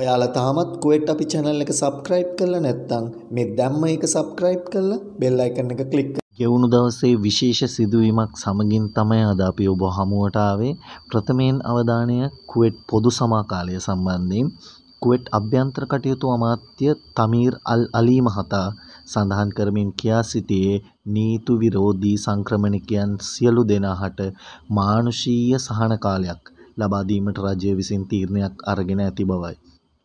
ඔයාලා තාමත් කුවෙට් අපි channel එක subscribe කරලා නැත්නම් මේ දැම්ම එක subscribe කරලා bell icon එක click ගෙවුණු දවසේ විශේෂ සිදුවීමක් සමගින් තමයි අද අපි ඔබ හමුවට ආවේ ප්‍රථමයෙන් අවධානය කුවෙට් පොදු සමාකාලය සම්බන්ධයෙන් කුවෙට් අභ්‍යන්තර කටයුතු අමාත්‍ය තමීර් අල් අලී මහතා සඳහන් කරමින් කියා සිටියේ නීතු විරෝධී සංක්‍රමණිකයන් සියලු දෙනාට මානුෂීය සහන කාලයක් ලබා දීමට රජය විසින් තීරණයක් අරගෙන ඇති බවයි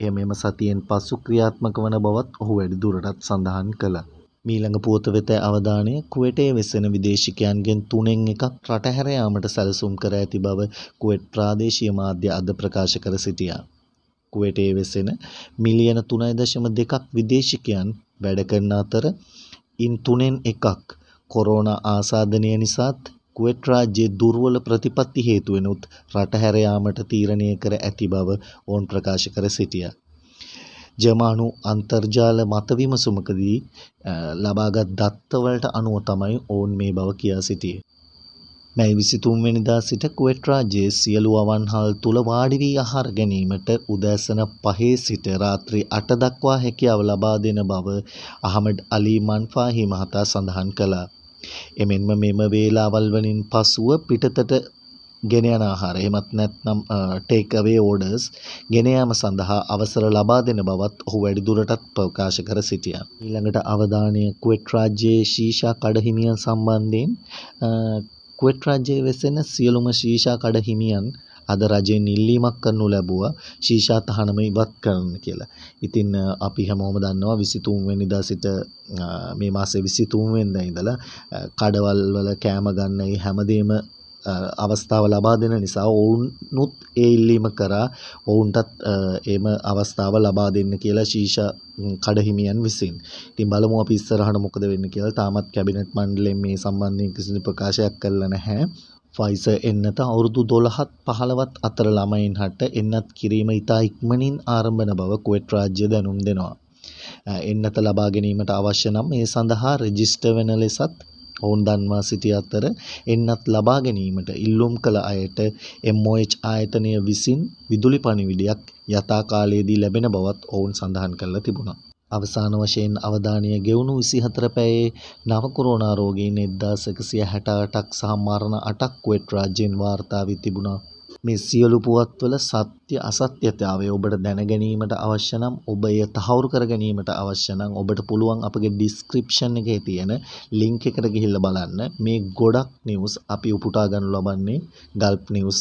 එය මෙම සතියෙන් පසු ක්‍රියාත්මක වන බවත් ඔහු වැඩිදුරටත් සඳහන් කළා. මීළඟ පුවත වෙත අවධානය කුවටේ වෙසෙන විදේශිකයන්ගෙන් තුනෙන් එකක් රට හැර යාමට සැලසුම් කර ඇති බව කුවෙට් ප්‍රාදේශීය මාධ්‍ය අද ප්‍රකාශ කර සිටියා. කුවටේ වෙසෙන මිලියන 3.2ක් විදේශිකයන් වැඩ කරන අතර ඉන් තුනෙන් එකක් කොරෝනා ආසාදනය නිසාත් කුවේට් රාජ්‍යයේ දුර්වල ප්‍රතිපත්ති හේතුවෙනුත් රට හැර යාමට තීරණය කර ඇති බව ඔවුන් ප්‍රකාශ කර සිටියා. ජර්මානු අන්තර්ජාල මත විමසුමකදී ලබාගත් දත්තවලට අනුව තමයි ඔවුන් මේ බව කියා සිටියේ. මැයි විසිතුන් වෙනිදා සිට කුවේට් රාජ්‍යයේ සියලු අවන්හල් තුල වාඩි වී ආහාර ගැනීමට උදෑසන 5 සිට රාත්‍රී 8 දක්වා හැකියාව ලබා දෙන බව අහමඩ් අලි මන්ෆාහි මහතා සඳහන් කළා. එමෙන්ම මෙම වේලාවල් වලින් පසුව පිටතට ගෙන යන ආහාර එහෙමත් නැත්නම් ටේක් අවේ ඕඩර්ස් ගෙන යාම සඳහා අවසර ලබා දෙන බවත් ඔහු වැඩිදුරටත් ප්‍රකාශ කර සිටියා. ඊළඟට අවධානය කුවෙට් රාජ්‍යයේ ශීෂා කඩ හිමියන් සම්බන්ධයෙන් කුවෙට් රාජ්‍යයේ වෙසෙන සියලුම ශීෂා කඩ හිමියන් අද රජයෙන් ඉල්ලීමක් කරනු ලැබුවා ශීෂා තහනම ඉවත් කරන්න කියලා. ඉතින් අපි හැමෝම දන්නවා 23 වෙනිදා සිට මේ මාසේ 23 වෙනිදා ඉඳලා කඩවල් වල කෑම ගන්න ඒ හැමදේම අවස්ථාව ලබා දෙන නිසා ඔවුනුත් ඒ ඉල්ලීම කරා ඔවුන්ටත් එම අවස්ථාව ලබා දෙන්න කියලා ශීෂ කඩහිමියන් විසින්. ඉතින් බලමු අපි ඉස්සරහට මොකද වෙන්නේ කියලා. තාමත් කැබිනට් මණ්ඩලයෙන් මේ සම්බන්ධයෙන් කිසිදු ප්‍රකාශයක් කරලා නැහැ. ෆයිසර් එන්නත අවුරුදු දොළහත් පහළවත් අතර ළමයින් හට එන්නත් කිරීම ඉතා ඉක්මනින් ආරම්භන බව කුවෙට් රාජ්‍ය දැනුම් දෙනවා. එන්නත ලබා ගැනීමට අවශ්‍ය නම් ඒ සඳහා රෙජිස්ට වෙන ලෙසත් ඔවුන් දන්වා සිටි අතර එන්නත් ලබා ගැනීමට ඉල්ලුම් කළ අයට MOH ආයතනය විසින් විදුලි පණිවිඩයක් යථා කාලයේදී ලැබෙන බවත් ඔවුන් සඳහන් කරලා තිබුණා. අවසාන වශයෙන් අවධානය ගෙවුණු 24 පැයේ නව කොරෝනා රෝගීන් 1168ක් සහ මරණ 8ක් වෙත් රාජ්‍යයෙන් වාර්තා වී තිබුණා. මේ සියලු පුවත්වල සත්‍ය අසත්‍යතාවය ඔබට දැන ගැනීමට අවශ්‍ය නම් ඔබ එය තහවුරු කර ගැනීමට අවශ්‍ය නම් ඔබට පුළුවන් අපගේ ඩිස්ක්‍රිප්ෂන් එකේ තියෙන ලින්ක් එකට ගිහිල්ලා බලන්න. මේ ගොඩක් නිවුස් අපි උපුටා ගන්න ලබන්නේ ගල්ප් නිවුස්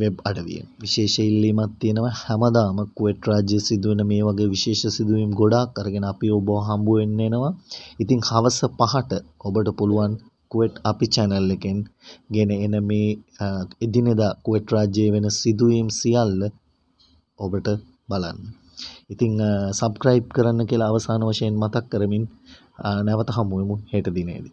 වෙබ් අඩවිය විශේෂ ඉල්ලීමත් තියෙනවා හැමදාම කුවෙට් රාජ්‍ය සිදුවන මේ වගේ විශේෂ සිදුවීම් ගොඩාක් අරගෙන අපි ඔබ හම්බ වෙන්න එනවා. ඉතින් හවස 5ට ඔබට පුළුවන් කුවෙට් අපි channel එකෙන් ගෙන එන මේ එදිනෙදා කුවෙට් රාජ්‍යයේ වෙන සිදුවීම් සියල්ල ඔබට බලන්න. ඉතින් සබ්ස්ක්‍රයිබ් කරන්න කියලා අවසාන වශයෙන් මතක් කරමින් නැවත හමුවෙමු හෙට දිනේදී.